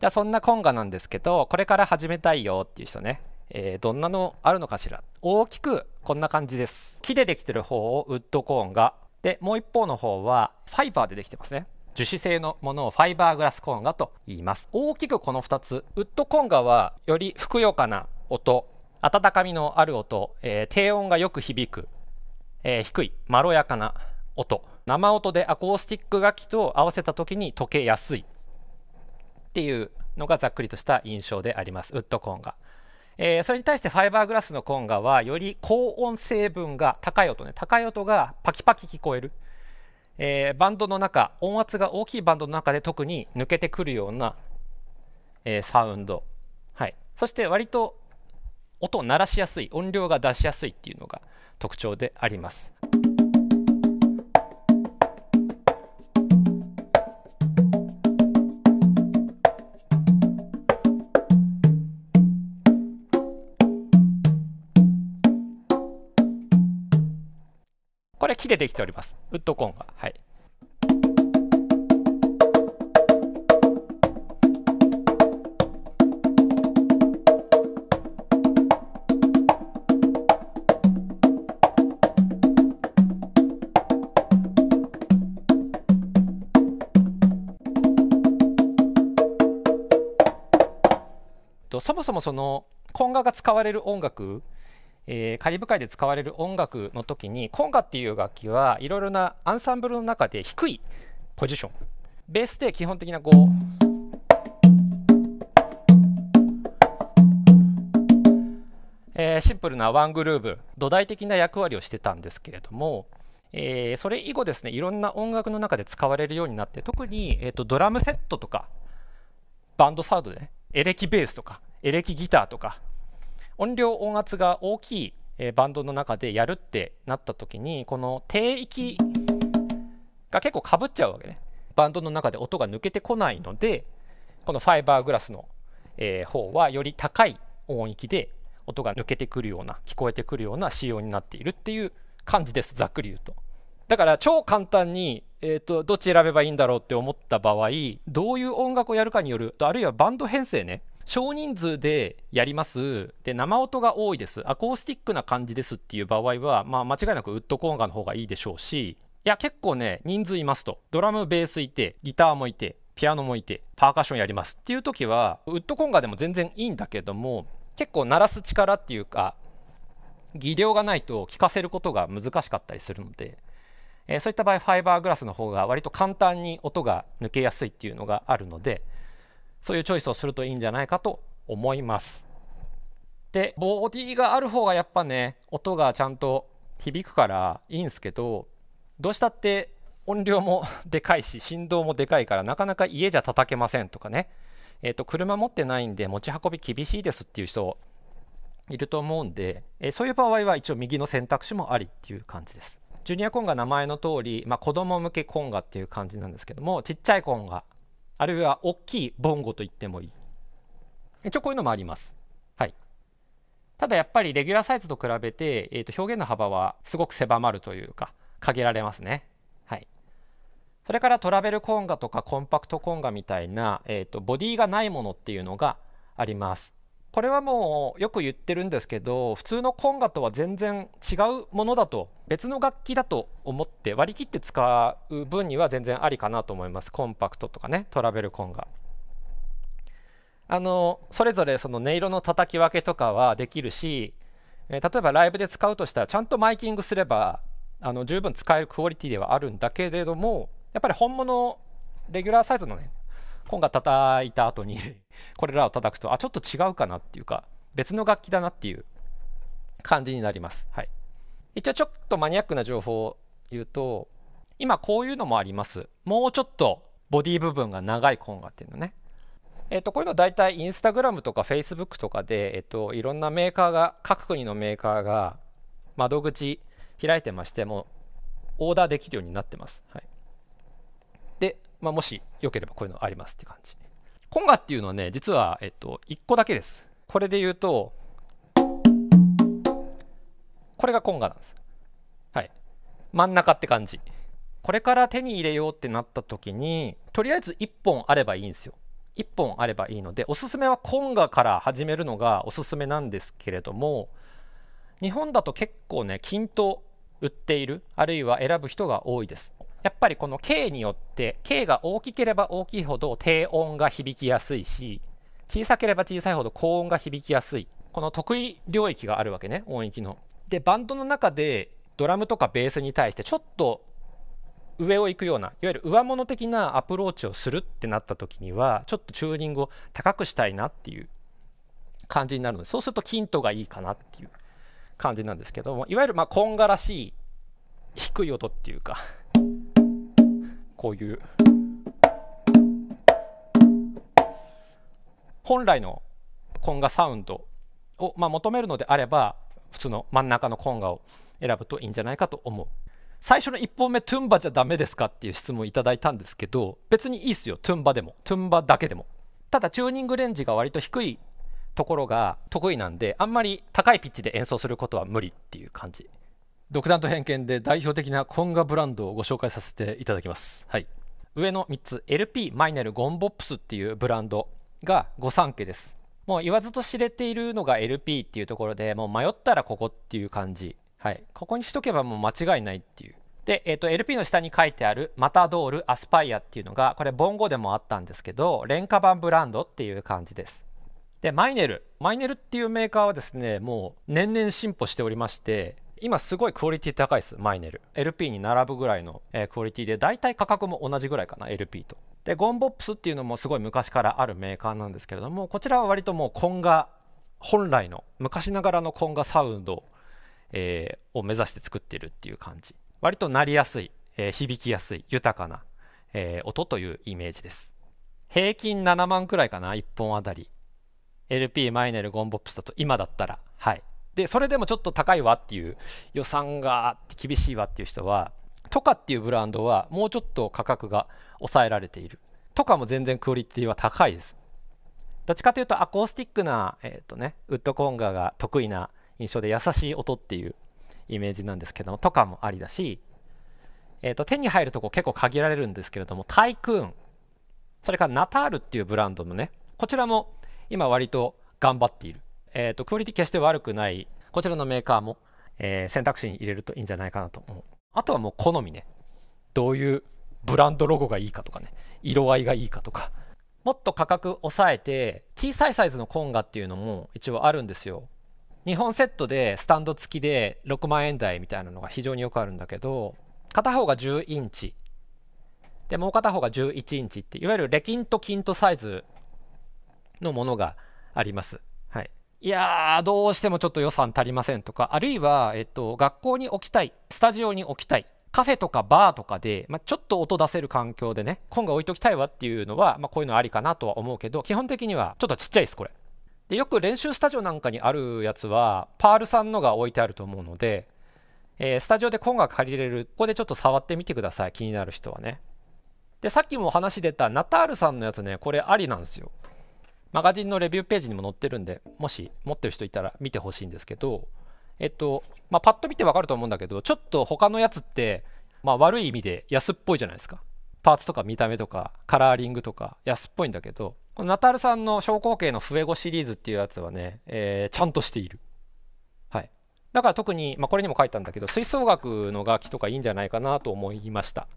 じゃあそんなコンガなんですけどこれから始めたいよっていう人ね、えー、どんなのあるのかしら大きくこんな感じです木でできてる方をウッドコーンがでもう一方の方はファイバーでできてますね樹脂製のものをファイバーグラスコーンガと言います大きくこの2つウッドコンガはよりふくよかな音温かみのある音、えー、低音がよく響く、えー、低いまろやかな音生音でアコースティック楽器と合わせた時に溶けやすいっていうのがざっくりとした印象でありますウッドコンガ。えー、それに対してファイバーグラスのコンガはより高音成分が高い音ね高い音がパキパキ聞こえる、えー、バンドの中音圧が大きいバンドの中で特に抜けてくるような、えー、サウンド、はい、そして割と音を鳴らしやすい音量が出しやすいっていうのが特徴であります。れ木でできております。ウッドコーンが。はい。そもそもそのコンガが使われる音楽えー、カリブ海で使われる音楽の時にコンガっていう楽器はいろいろなアンサンブルの中で低いポジションベースで基本的なこうえー、シンプルなワングルーブ土台的な役割をしてたんですけれども、えー、それ以後ですねいろんな音楽の中で使われるようになって特に、えーと、ドラムセットとかバンドサウドで、ね、エレキベースとかエレキギターとか音量音圧が大きい、えバンドの中でやるってなった時にこの低域が結構かぶっちゃうわけねバンドの中で音が抜けてこないのでこのファイバーグラスの、え方はより高い音域で音が抜けてくるような聞こえてくるような仕様になっているっていう感じですざっくり言うとだから超簡単に、えーと、とどっち選べばいいんだろうって思った場合どういう音楽をやるかによるあるいはバンド編成ね少人数でやりますで生音が多いですアコースティックな感じですっていう場合は、まあ、間違いなくウッドコンガの方がいいでしょうしいや結構ね人数いますとドラムベースいてギターもいてピアノもいてパーカッションやりますっていう時はウッドコンガでも全然いいんだけども結構鳴らす力っていうか技量がないと聞かせることが難しかったりするので、えー、そういった場合ファイバーグラスの方が割と簡単に音が抜けやすいっていうのがあるのでそういうチョイスをするといいんじゃないかと思いますでボディがある方がやっぱね音がちゃんと響くからいいんすけどどうしたって音量もでかいし振動もでかいからなかなか家じゃ叩けませんとかねえーと、車持ってないんで持ち運び厳しいですっていう人いると思うんで、えー、そういう場合は一応右の選択肢もありっていう感じです。ジュニアコンが名前の通り、まあ、子供向けコンガっていう感じなんですけどもちっちゃいコンガあるいは大きいボンゴと言ってもいい一応こういうのもあります、はい、ただやっぱりレギュラーサイズと比べて、えー、と表現の幅はすごく狭まるというか限られますねそれからトラベルコンガとかコンパクトコンガみたいな、えーと、とボディがないものっていうのがあります。これはもうよく言ってるんですけど普通のコンガとは全然違うものだと別の楽器だと思って割り切って使う分には全然ありかなと思いますコンパクトとかねトラベルコンガあのそれぞれその音色の叩き分けとかはできるし、え例えばライブで使うとしたらちゃんとマイキングすればあの十分使えるクオリティではあるんだけれどもやっぱり本物レギュラーサイズのねコンガ叩いた後にこれらを叩くとあちょっと違うかなっていうか別の楽器だなっていう感じになります、はい、一応ちょっとマニアックな情報を言うと今こういうのもありますもうちょっとボディ部分が長いコンガっていうのねえっ、ー、とこういうの大体インスタグラムとかフェイスブックとかで、えっ、ー、と、いろんなメーカーが各国のメーカーが窓口開いてましてもオーダーできるようになってます、はい、で、まあ、もしよければこういうのありますって感じコンガっていうのはね、実は、えっと、1個だけです。これで言うと、これがコンガなんです。はい。真ん中って感じ。これから手に入れようってなった時に、とりあえず1本あればいいんですよ。1本あればいいので、おすすめはコンガから始めるのがおすすめなんですけれども、日本だと結構ね、均等売っている、あるいは選ぶ人が多いです。やっぱりこの K によって K が大きければ大きいほど低音が響きやすいし小さければ小さいほど高音が響きやすいこの得意領域があるわけね音域の。でバンドの中でドラムとかベースに対してちょっと上を行くようないわゆる上物的なアプローチをするってなった時にはちょっとチューニングを高くしたいなっていう感じになるのでそうするとキントがいいかなっていう感じなんですけどもいわゆるまあコンガらしい低い音っていうかこういう本来のコンガサウンドを、まあ、求めるのであれば普通の真ん中のコンガを選ぶといいんじゃないかと思う最初の1本目トゥンバじゃダメですかっていう質問いただいたんですけど別にいいっすよトゥンバでもトゥンバだけでもただチューニングレンジが割と低いところが得意なんであんまり高いピッチで演奏することは無理っていう感じ独断と偏見で代表的なコンガブランドをご紹介させていただきます、はい、上の3つ LP マイネルゴンボップスっていうブランドが御三家ですもう言わずと知れているのが LP っていうところでもう迷ったらここっていう感じ、はい、ここにしとけばもう間違いないっていうで、えー、と LP の下に書いてある「マタドール・アスパイア」っていうのがこれボンゴでもあったんですけど廉価版ブランドっていう感じですでマイネルマイネルっていうメーカーはですねもう年々進歩しておりまして今すごいクオリティ高いですマイネル LP に並ぶぐらいの、えー、クオリティで大体価格も同じぐらいかな LP とでゴンボップスっていうのもすごい昔からあるメーカーなんですけれどもこちらは割ともうコンガ本来の昔ながらのコンガサウンド、えー、を目指して作ってるっていう感じ割となりやすい、えー、響きやすい豊かな、えー、音というイメージです平均7万くらいかな1本あたり LP マイネルゴンボップスだと今だったらはいでそれでもちょっと高いわっていう予算が厳しいわっていう人はトカっていうブランドはもうちょっと価格が抑えられているトカも全然クオリティは高いですどっちかというとアコースティックな、えーとね、ウッドコンガが得意な印象で優しい音っていうイメージなんですけどもトカもありだし、えーと、と手に入るとこ結構限られるんですけれどもタイクーンそれからナタールっていうブランドのねこちらも今割と頑張っているえーと、クオリティ決して悪くないこちらのメーカーも、えー、選択肢に入れるといいんじゃないかなと思うあとはもう好みねどういうブランドロゴがいいかとかね色合いがいいかとかもっと価格抑えて小さいサイズのコンガっていうのも一応あるんですよ日本セットでスタンド付きで6万円台みたいなのが非常によくあるんだけど片方が10インチでもう片方が11インチっていわゆるレキンとキントサイズのものがありますいやーどうしてもちょっと予算足りませんとかあるいは、えっと、学校に置きたいスタジオに置きたいカフェとかバーとかで、まあ、ちょっと音出せる環境でね今後置いときたいわっていうのは、まあ、こういうのありかなとは思うけど基本的にはちょっとちっちゃいですこれでよく練習スタジオなんかにあるやつはパールさんのが置いてあると思うので、えー、スタジオで今が借りれるここでちょっと触ってみてください気になる人はねでさっきも話出たナタールさんのやつねこれありなんですよマガジンのレビューページにも載ってるんで、もし持ってる人いたら見てほしいんですけど、えっと、まあ、パッと見てわかると思うんだけど、ちょっと他のやつって、まあ、悪い意味で安っぽいじゃないですか。パーツとか見た目とか、カラーリングとか、安っぽいんだけど、このナタルさんの小降形のフエゴシリーズっていうやつはね、えー、ちゃんとしている。はい。だから特に、まあ、これにも書いたんだけど、吹奏楽の楽器とかいいんじゃないかなと思いました。